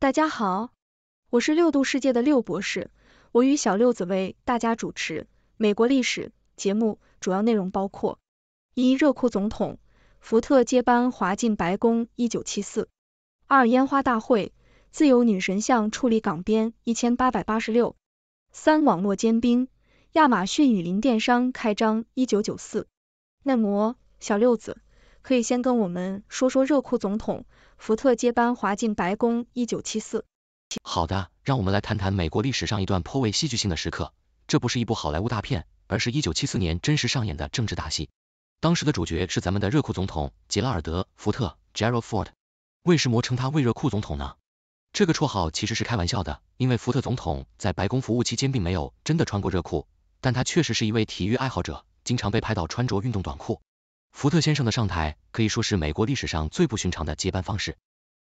大家好，我是六度世界的六博士，我与小六子为大家主持美国历史节目，主要内容包括：一、热裤总统福特接班华进白宫，一九七四；二、烟花大会自由女神像矗立港边，一千八百八十六；三、网络尖兵亚马逊雨林电商开张，一九九四。内模小六子。可以先跟我们说说热裤总统福特接班华进白宫一九七四。好的，让我们来谈谈美国历史上一段颇为戏剧性的时刻。这不是一部好莱坞大片，而是一九七四年真实上演的政治大戏。当时的主角是咱们的热裤总统杰拉尔德福特 Gerald Ford。为什么称他为热裤总统呢？这个绰号其实是开玩笑的，因为福特总统在白宫服务期间并没有真的穿过热裤，但他确实是一位体育爱好者，经常被拍到穿着运动短裤。福特先生的上台可以说是美国历史上最不寻常的接班方式。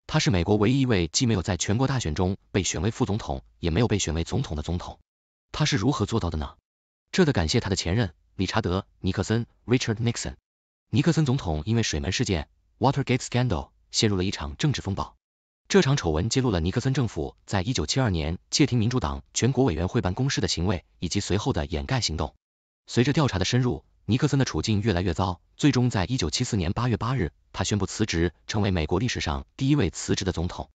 他是美国唯一一位既没有在全国大选中被选为副总统，也没有被选为总统的总统。他是如何做到的呢？这得感谢他的前任理查德·尼克森 （Richard Nixon）。尼克森总统因为水门事件 （Watergate Scandal） 陷入了一场政治风暴。这场丑闻揭露了尼克森政府在一九七二年窃听民主党全国委员会办公室的行为，以及随后的掩盖行动。随着调查的深入，尼克森的处境越来越糟，最终在1974年8月8日，他宣布辞职，成为美国历史上第一位辞职的总统。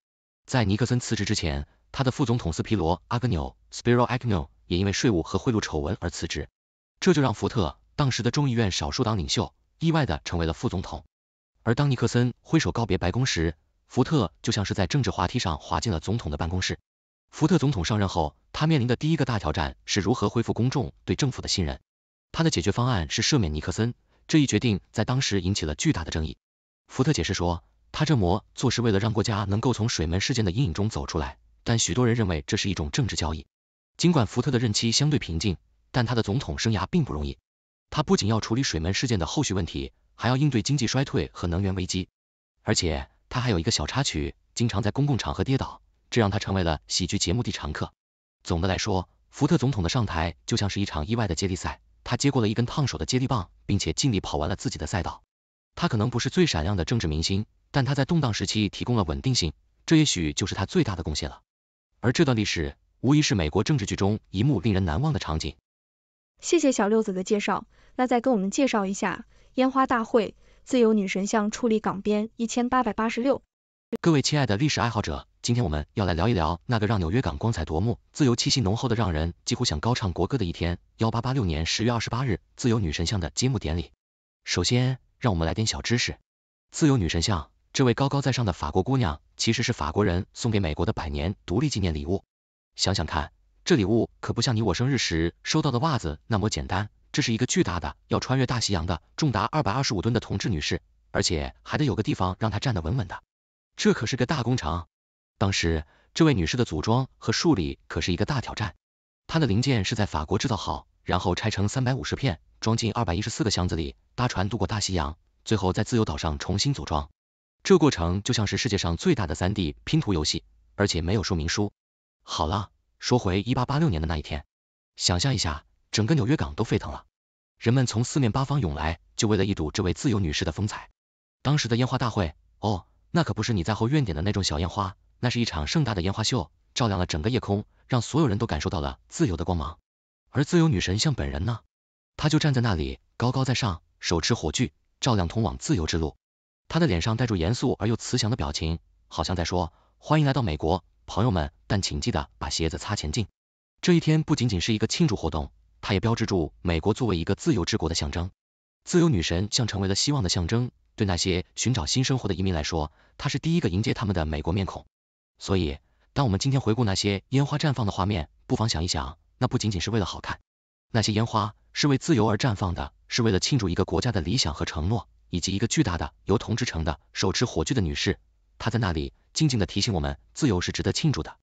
在尼克森辞职之前，他的副总统斯皮罗·阿格纽 （Spiro Agnew） 也因为税务和贿赂丑闻而辞职，这就让福特当时的众议院少数党领袖意外的成为了副总统。而当尼克森挥手告别白宫时，福特就像是在政治滑梯上滑进了总统的办公室。福特总统上任后，他面临的第一个大挑战是如何恢复公众对政府的信任。他的解决方案是赦免尼克森，这一决定在当时引起了巨大的争议。福特解释说，他这么做是为了让国家能够从水门事件的阴影中走出来，但许多人认为这是一种政治交易。尽管福特的任期相对平静，但他的总统生涯并不容易。他不仅要处理水门事件的后续问题，还要应对经济衰退和能源危机，而且他还有一个小插曲，经常在公共场合跌倒，这让他成为了喜剧节目的常客。总的来说，福特总统的上台就像是一场意外的接力赛。他接过了一根烫手的接力棒，并且尽力跑完了自己的赛道。他可能不是最闪亮的政治明星，但他在动荡时期提供了稳定性，这也许就是他最大的贡献了。而这段历史无疑是美国政治剧中一幕令人难忘的场景。谢谢小六子的介绍，那再跟我们介绍一下烟花大会、自由女神像矗立港边一千八百八十六。各位亲爱的历史爱好者。今天我们要来聊一聊那个让纽约港光彩夺目、自由气息浓厚的、让人几乎想高唱国歌的一天，幺八八六年十月二十八日，自由女神像的揭幕典礼。首先，让我们来点小知识。自由女神像，这位高高在上的法国姑娘，其实是法国人送给美国的百年独立纪念礼物。想想看，这礼物可不像你我生日时收到的袜子那么简单，这是一个巨大的、要穿越大西洋的、重达二百二十五吨的铜制女士，而且还得有个地方让她站得稳稳的，这可是个大工程。当时，这位女士的组装和数理可是一个大挑战。她的零件是在法国制造好，然后拆成三百五十片，装进二百一十四个箱子里，搭船渡过大西洋，最后在自由岛上重新组装。这过程就像是世界上最大的三 D 拼图游戏，而且没有说明书。好了，说回一八八六年的那一天，想象一下，整个纽约港都沸腾了，人们从四面八方涌来，就为了一睹这位自由女士的风采。当时的烟花大会，哦，那可不是你在后院点的那种小烟花。那是一场盛大的烟花秀，照亮了整个夜空，让所有人都感受到了自由的光芒。而自由女神像本人呢？她就站在那里，高高在上，手持火炬，照亮通往自由之路。她的脸上带着严肃而又慈祥的表情，好像在说：“欢迎来到美国，朋友们！但请记得把鞋子擦干净。”这一天不仅仅是一个庆祝活动，它也标志着美国作为一个自由之国的象征。自由女神像成为了希望的象征，对那些寻找新生活的移民来说，她是第一个迎接他们的美国面孔。所以，当我们今天回顾那些烟花绽放的画面，不妨想一想，那不仅仅是为了好看，那些烟花是为自由而绽放的，是为了庆祝一个国家的理想和承诺，以及一个巨大的由铜制成的、手持火炬的女士，她在那里静静地提醒我们，自由是值得庆祝的。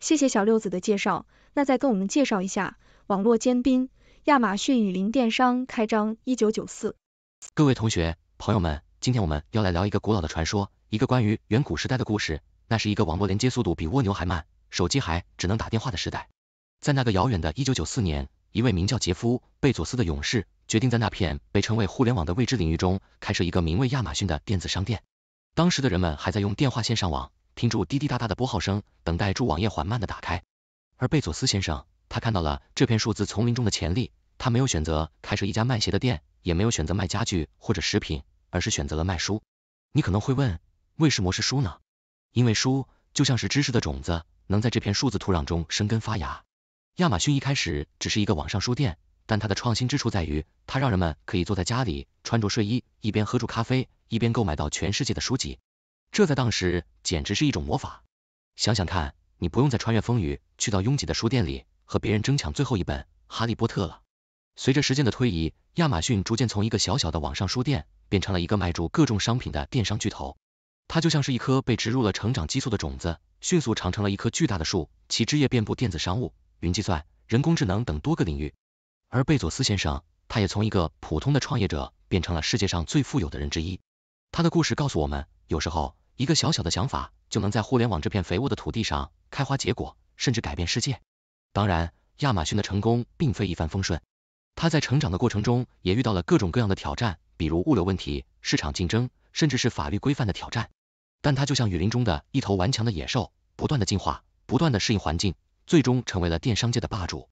谢谢小六子的介绍，那再跟我们介绍一下网络尖兵亚马逊雨林电商开张一九九四。各位同学、朋友们，今天我们要来聊一个古老的传说，一个关于远古时代的故事。那是一个网络连接速度比蜗牛还慢，手机还只能打电话的时代。在那个遥远的1994年，一位名叫杰夫·贝佐斯的勇士决定在那片被称为互联网的未知领域中开设一个名为亚马逊的电子商店。当时的人们还在用电话线上网，听住滴滴答答的拨号声，等待住网页缓慢的打开。而贝佐斯先生，他看到了这片数字丛林中的潜力。他没有选择开设一家卖鞋的店，也没有选择卖家具或者食品，而是选择了卖书。你可能会问，为什么是书呢？因为书就像是知识的种子，能在这片数字土壤中生根发芽。亚马逊一开始只是一个网上书店，但它的创新之处在于，它让人们可以坐在家里，穿着睡衣，一边喝着咖啡，一边购买到全世界的书籍。这在当时简直是一种魔法。想想看，你不用再穿越风雨，去到拥挤的书店里，和别人争抢最后一本《哈利波特》了。随着时间的推移，亚马逊逐渐从一个小小的网上书店，变成了一个卖住各种商品的电商巨头。它就像是一颗被植入了成长激素的种子，迅速长成了一棵巨大的树，其枝叶遍布电子商务、云计算、人工智能等多个领域。而贝佐斯先生，他也从一个普通的创业者变成了世界上最富有的人之一。他的故事告诉我们，有时候一个小小的想法就能在互联网这片肥沃的土地上开花结果，甚至改变世界。当然，亚马逊的成功并非一帆风顺，他在成长的过程中也遇到了各种各样的挑战，比如物流问题、市场竞争，甚至是法律规范的挑战。但它就像雨林中的一头顽强的野兽，不断的进化，不断的适应环境，最终成为了电商界的霸主。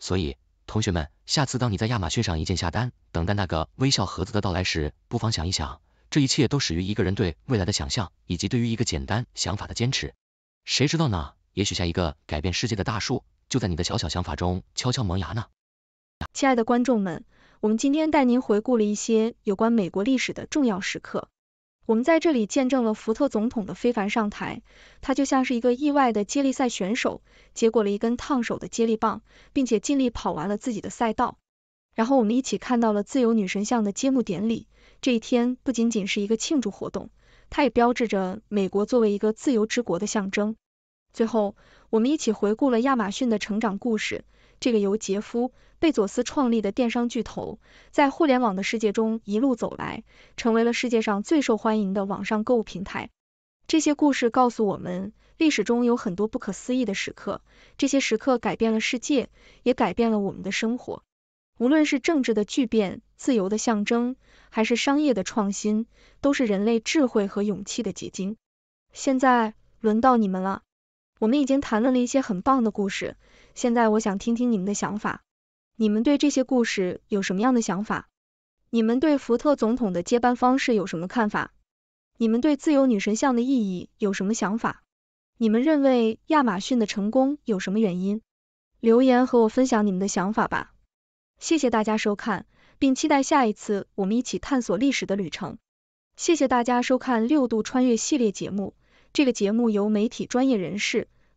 所以，同学们，下次当你在亚马逊上一键下单，等待那个微笑盒子的到来时，不妨想一想，这一切都始于一个人对未来的想象，以及对于一个简单想法的坚持。谁知道呢？也许下一个改变世界的大树，就在你的小小想法中悄悄萌芽呢。亲爱的观众们，我们今天带您回顾了一些有关美国历史的重要时刻。我们在这里见证了福特总统的非凡上台，他就像是一个意外的接力赛选手，接过了一根烫手的接力棒，并且尽力跑完了自己的赛道。然后我们一起看到了自由女神像的揭幕典礼，这一天不仅仅是一个庆祝活动，它也标志着美国作为一个自由之国的象征。最后，我们一起回顾了亚马逊的成长故事。这个由杰夫·贝佐斯创立的电商巨头，在互联网的世界中一路走来，成为了世界上最受欢迎的网上购物平台。这些故事告诉我们，历史中有很多不可思议的时刻，这些时刻改变了世界，也改变了我们的生活。无论是政治的巨变、自由的象征，还是商业的创新，都是人类智慧和勇气的结晶。现在轮到你们了，我们已经谈论了一些很棒的故事。现在我想听听你们的想法，你们对这些故事有什么样的想法？你们对福特总统的接班方式有什么看法？你们对自由女神像的意义有什么想法？你们认为亚马逊的成功有什么原因？留言和我分享你们的想法吧。谢谢大家收看，并期待下一次我们一起探索历史的旅程。谢谢大家收看六度穿越系列节目，这个节目由媒体专业人士。